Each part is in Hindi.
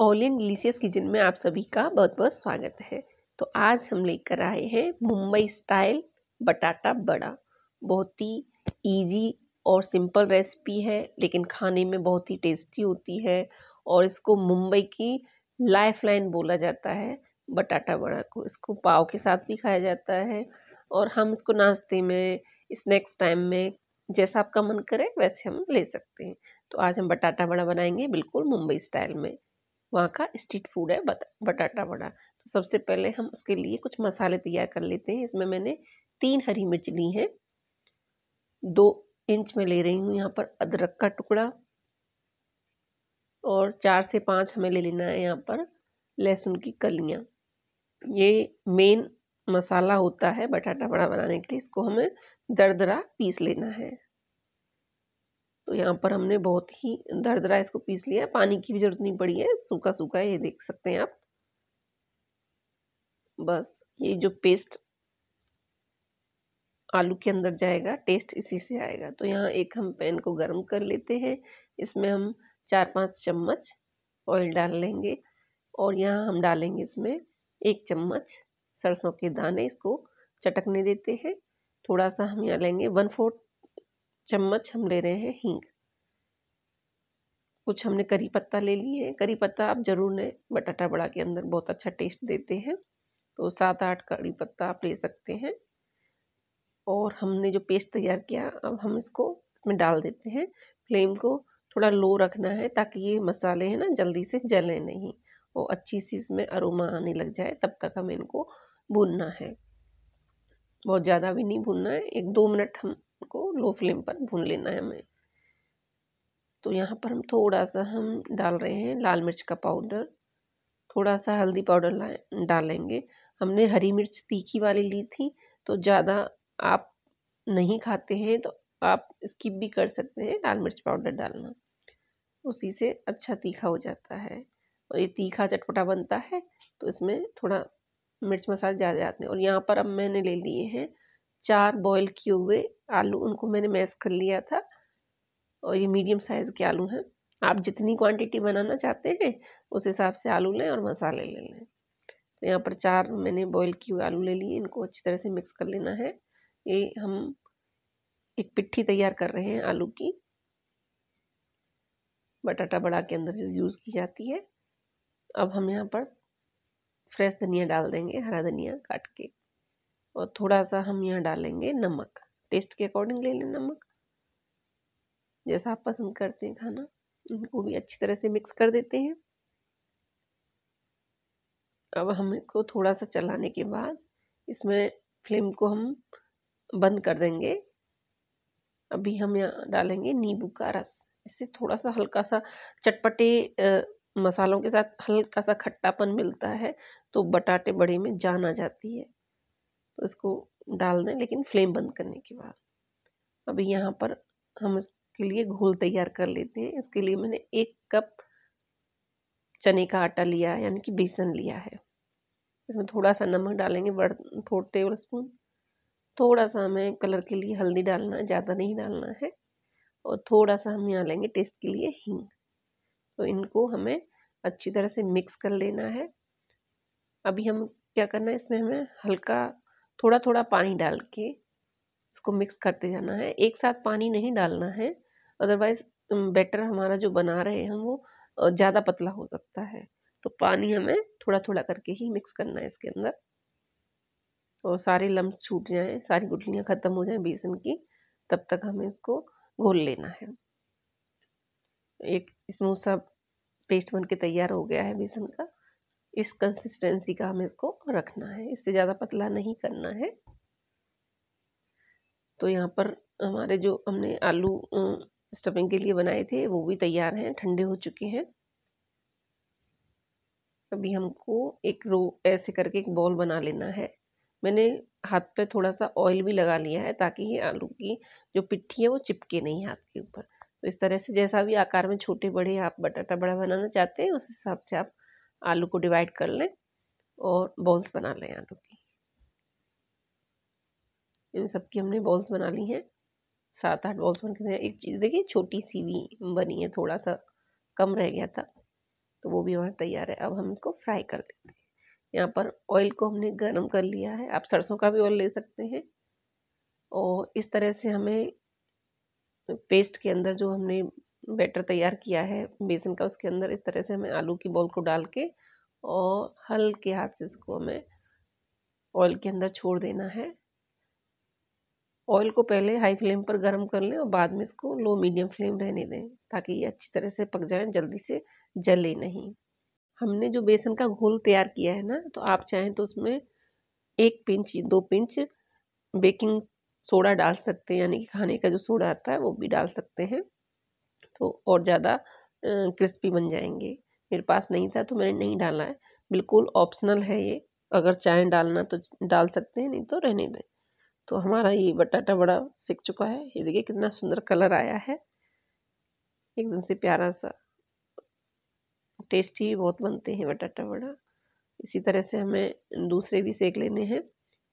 ऑल इन डिलीशियस किचन में आप सभी का बहुत बहुत स्वागत है तो आज हम लेकर आए हैं मुंबई स्टाइल बटाटा बड़ा बहुत ही इजी और सिंपल रेसिपी है लेकिन खाने में बहुत ही टेस्टी होती है और इसको मुंबई की लाइफ लाइन बोला जाता है बटाटा बड़ा को इसको पाव के साथ भी खाया जाता है और हम इसको नाश्ते में स्नैक्स टाइम में जैसा आपका मन करे वैसे हम ले सकते हैं तो आज हम बटाटा बड़ा बनाएंगे बिल्कुल मुंबई स्टाइल में वहाँ का स्ट्रीट फूड है बता, बटाटा वड़ा तो सबसे पहले हम उसके लिए कुछ मसाले तैयार कर लेते हैं इसमें मैंने तीन हरी मिर्च ली हैं दो इंच में ले रही हूँ यहाँ पर अदरक का टुकड़ा और चार से पाँच हमें ले लेना है यहाँ पर लहसुन की कलियाँ ये मेन मसाला होता है बटाटा बड़ा बनाने के लिए इसको हमें दरदरा पीस लेना है तो यहाँ पर हमने बहुत ही दरदरा इसको पीस लिया है पानी की भी ज़रूरत नहीं पड़ी है सूखा सूखा है ये देख सकते हैं आप बस ये जो पेस्ट आलू के अंदर जाएगा टेस्ट इसी से आएगा तो यहाँ एक हम पैन को गर्म कर लेते हैं इसमें हम चार पाँच चम्मच ऑयल डाल लेंगे और यहाँ हम डालेंगे इसमें एक चम्मच सरसों के दाने इसको चटकने देते हैं थोड़ा सा हम यहाँ लेंगे वन फोर्थ चम्मच हम ले रहे हैं हींग कुछ हमने करी पत्ता ले लिए हैं करी पत्ता आप ज़रूर लें बटाटा बड़ा के अंदर बहुत अच्छा टेस्ट देते हैं तो सात आठ करी पत्ता आप ले सकते हैं और हमने जो पेस्ट तैयार किया अब हम इसको इसमें डाल देते हैं फ्लेम को थोड़ा लो रखना है ताकि ये मसाले हैं ना जल्दी से जले नहीं और अच्छी सी इसमें अरोमा आने लग जाए तब तक हमें इनको भूनना है बहुत ज़्यादा भी नहीं भूनना है एक दो मिनट हम को लो फ्लेम पर भून लेना है हमें तो यहाँ पर हम थोड़ा सा हम डाल रहे हैं लाल मिर्च का पाउडर थोड़ा सा हल्दी पाउडर डालेंगे हमने हरी मिर्च तीखी वाली ली थी तो ज़्यादा आप नहीं खाते हैं तो आप स्किप भी कर सकते हैं लाल मिर्च पाउडर डालना उसी से अच्छा तीखा हो जाता है और ये तीखा चटपटा बनता है तो इसमें थोड़ा मिर्च मसाला ज़्यादा जाते हैं और यहाँ पर अब मैंने ले लिए हैं चार बॉयल किए हुए आलू उनको मैंने मैश कर लिया था और ये मीडियम साइज़ के आलू हैं आप जितनी क्वांटिटी बनाना चाहते हैं उस हिसाब से आलू लें और मसाले ले लें तो यहाँ पर चार मैंने बॉईल किए हुए आलू ले लिए इनको अच्छी तरह से मिक्स कर लेना है ये हम एक पिट्ठी तैयार कर रहे हैं आलू की बटाटा बड़ा के अंदर जो यूज़ की जाती है अब हम यहाँ पर फ्रेश धनिया डाल देंगे हरा धनिया काट के और थोड़ा सा हम यहाँ डालेंगे नमक टेस्ट के अकॉर्डिंग ले लें नमक जैसा आप पसंद करते हैं खाना इनको भी अच्छी तरह से मिक्स कर देते हैं अब हम इसको थोड़ा सा चलाने के बाद इसमें फ्लेम को हम बंद कर देंगे अभी हम यहाँ डालेंगे नींबू का रस इससे थोड़ा सा हल्का सा चटपटे मसालों के साथ हल्का सा खट्टापन मिलता है तो बटाटे बड़े में जान आ जाती है तो इसको डाल दें लेकिन फ्लेम बंद करने के बाद अभी यहाँ पर हम इसके लिए घोल तैयार कर लेते हैं इसके लिए मैंने एक कप चने का आटा लिया है यानी कि बेसन लिया है इसमें थोड़ा सा नमक डालेंगे बड़ फोर टेबल स्पून थोड़ा सा हमें कलर के लिए हल्दी डालना है ज़्यादा नहीं डालना है और थोड़ा सा हम यहाँ लेंगे टेस्ट के लिए हींग तो इनको हमें अच्छी तरह से मिक्स कर लेना है अभी हम क्या करना है इसमें हमें हल्का थोड़ा थोड़ा पानी डाल के इसको मिक्स करते जाना है एक साथ पानी नहीं डालना है अदरवाइज बैटर हमारा जो बना रहे हैं वो ज़्यादा पतला हो सकता है तो पानी हमें थोड़ा थोड़ा करके ही मिक्स करना है इसके अंदर और सारे लम्ब छूट जाएं सारी गुटलियाँ ख़त्म हो जाएं बेसन की तब तक हमें इसको घोल लेना है एक स्मूथ सा पेस्ट बन के तैयार हो गया है बेसन का इस कंसिस्टेंसी का हमें इसको रखना है इससे ज़्यादा पतला नहीं करना है तो यहाँ पर हमारे जो हमने आलू स्टफिंग के लिए बनाए थे वो भी तैयार हैं ठंडे हो चुके हैं अभी हमको एक रो ऐसे करके एक बॉल बना लेना है मैंने हाथ पे थोड़ा सा ऑयल भी लगा लिया है ताकि ये आलू की जो पिट्ठी है वो चिपके नहीं हाथ के ऊपर तो इस तरह से जैसा भी आकार में छोटे बड़े आप बटाटा बड़ा बनाना चाहते हैं उस हिसाब से आप आलू को डिवाइड कर लें और बॉल्स बना लें आलू की इन सब की हमने बॉल्स बना ली हैं सात आठ बॉल्स बन के एक चीज़ देखिए छोटी सी भी बनी है थोड़ा सा कम रह गया था तो वो भी हमारा तैयार है अब हम इसको फ्राई कर लेते हैं यहाँ पर ऑयल को हमने गर्म कर लिया है आप सरसों का भी ऑयल ले सकते हैं और इस तरह से हमें पेस्ट के अंदर जो हमने बैटर तैयार किया है बेसन का उसके अंदर इस तरह से हमें आलू की बॉल को डाल के और हल्के हाथ से इसको हमें ऑयल के अंदर छोड़ देना है ऑयल को पहले हाई फ्लेम पर गर्म कर लें और बाद में इसको लो मीडियम फ्लेम रहने दें ताकि ये अच्छी तरह से पक जाए जल्दी से जले नहीं हमने जो बेसन का घोल तैयार किया है ना तो आप चाहें तो उसमें एक पिंच दो पिंच बेकिंग सोडा डाल सकते हैं यानी कि खाने का जो सोडा आता है वो भी डाल सकते हैं तो और ज़्यादा क्रिस्पी बन जाएंगे मेरे पास नहीं था तो मैंने नहीं डाला है बिल्कुल ऑप्शनल है ये अगर चाय डालना तो डाल सकते हैं नहीं तो रहने दें तो हमारा ये बटाटा बड़ा सीख चुका है ये देखिए कितना सुंदर कलर आया है एकदम से प्यारा सा टेस्टी बहुत बनते हैं बटाटा बड़ा इसी तरह से हमें दूसरे भी सेक लेने हैं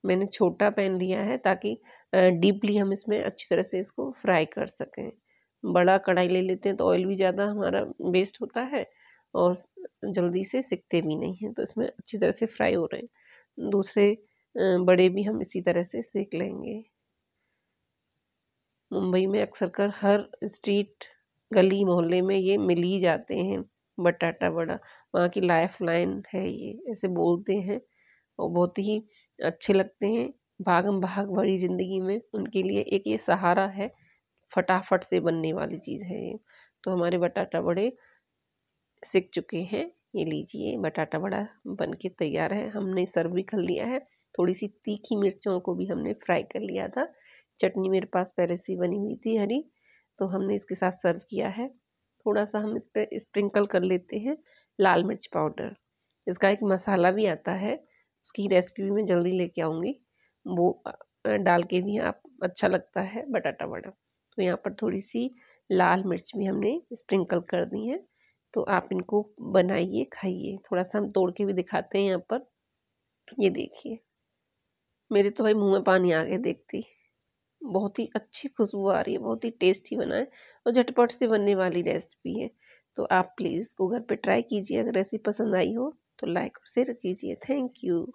मैंने छोटा पैन लिया है ताकि डीपली हम इसमें अच्छी तरह से इसको फ्राई कर सकें बड़ा कढ़ाई ले लेते हैं तो ऑयल भी ज़्यादा हमारा वेस्ट होता है और जल्दी से सिकते भी नहीं हैं तो इसमें अच्छी तरह से फ्राई हो रहे हैं दूसरे बड़े भी हम इसी तरह से सेक लेंगे मुंबई में अक्सर कर हर स्ट्रीट गली मोहल्ले में ये मिल ही जाते हैं बटाटा बड़ा वहाँ की लाइफ लाइन है ये ऐसे बोलते हैं और बहुत ही अच्छे लगते हैं भागम भाग बड़ी ज़िंदगी में उनके लिए एक ये सहारा है फटाफट से बनने वाली चीज़ है ये तो हमारे बटाटा बड़े सीख चुके हैं ये लीजिए बटाटा बड़ा बन के तैयार है हमने सर्व भी कर लिया है थोड़ी सी तीखी मिर्चों को भी हमने फ्राई कर लिया था चटनी मेरे पास पहले से बनी हुई थी हरी तो हमने इसके साथ सर्व किया है थोड़ा सा हम इस पर स्प्रिंकल कर लेते हैं लाल मिर्च पाउडर इसका एक मसाला भी आता है उसकी रेसिपी भी मैं जल्दी लेके आऊँगी वो डाल के भी आप अच्छा लगता है बटाटा वड़ा तो यहाँ पर थोड़ी सी लाल मिर्च भी हमने स्प्रिंकल कर दी है तो आप इनको बनाइए खाइए थोड़ा सा हम तोड़ के भी दिखाते हैं यहाँ पर ये देखिए मेरे तो भाई मुंह में पानी आ गया देखती बहुत ही अच्छी खुशबू आ रही है बहुत ही टेस्टी बना है और झटपट से बनने वाली रेसिपी है तो आप प्लीज़ वो घर पे ट्राई कीजिए अगर रेसिपी पसंद आई हो तो लाइक और शेयर कीजिए थैंक यू